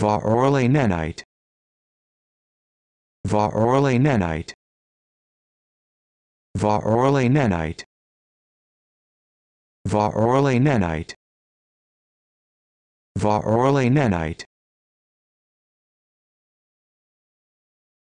Varorle nenite. Varorle nenite. Varorle nenite. Varorle nenite. Varorle nenite.